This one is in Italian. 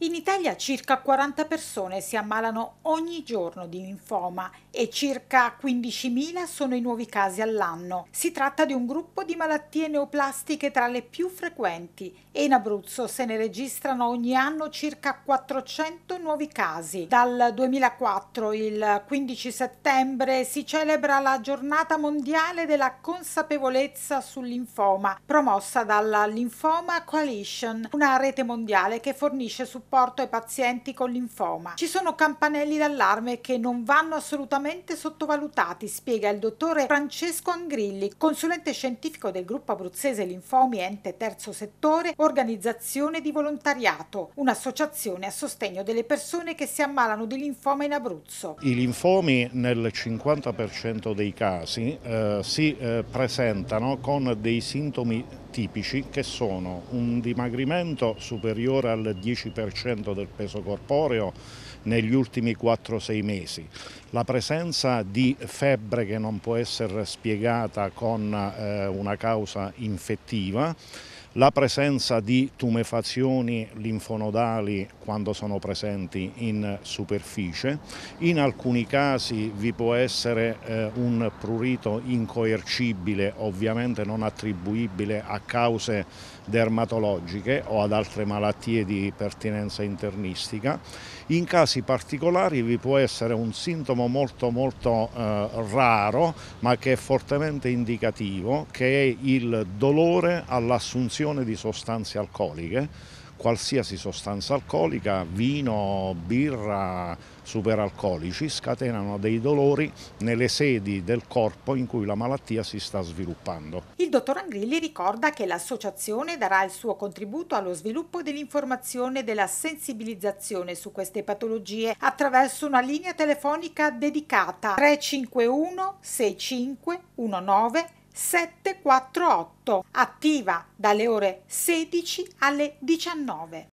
In Italia circa 40 persone si ammalano ogni giorno di linfoma e circa 15.000 sono i nuovi casi all'anno. Si tratta di un gruppo di malattie neoplastiche tra le più frequenti e in Abruzzo se ne registrano ogni anno circa 400 nuovi casi. Dal 2004, il 15 settembre, si celebra la giornata mondiale della consapevolezza sul linfoma, promossa dalla Linfoma Coalition, una rete mondiale che fornisce supporto supporto ai pazienti con linfoma. Ci sono campanelli d'allarme che non vanno assolutamente sottovalutati, spiega il dottore Francesco Angrilli, consulente scientifico del gruppo abruzzese Linfomi Ente Terzo Settore, organizzazione di volontariato, un'associazione a sostegno delle persone che si ammalano di linfoma in Abruzzo. I linfomi nel 50% dei casi eh, si eh, presentano con dei sintomi tipici che sono un dimagrimento superiore al 10% del peso corporeo negli ultimi 4-6 mesi, la presenza di febbre che non può essere spiegata con eh, una causa infettiva, la presenza di tumefazioni linfonodali quando sono presenti in superficie, in alcuni casi vi può essere eh, un prurito incoercibile, ovviamente non attribuibile a cause dermatologiche o ad altre malattie di pertinenza internistica. In casi particolari vi può essere un sintomo molto molto eh, raro ma che è fortemente indicativo che è il dolore all'assunzione l'assunzione di sostanze alcoliche, qualsiasi sostanza alcolica, vino, birra, superalcolici, scatenano dei dolori nelle sedi del corpo in cui la malattia si sta sviluppando. Il dottor Angrilli ricorda che l'associazione darà il suo contributo allo sviluppo dell'informazione e della sensibilizzazione su queste patologie attraverso una linea telefonica dedicata 351 6519 748, attiva dalle ore 16 alle 19.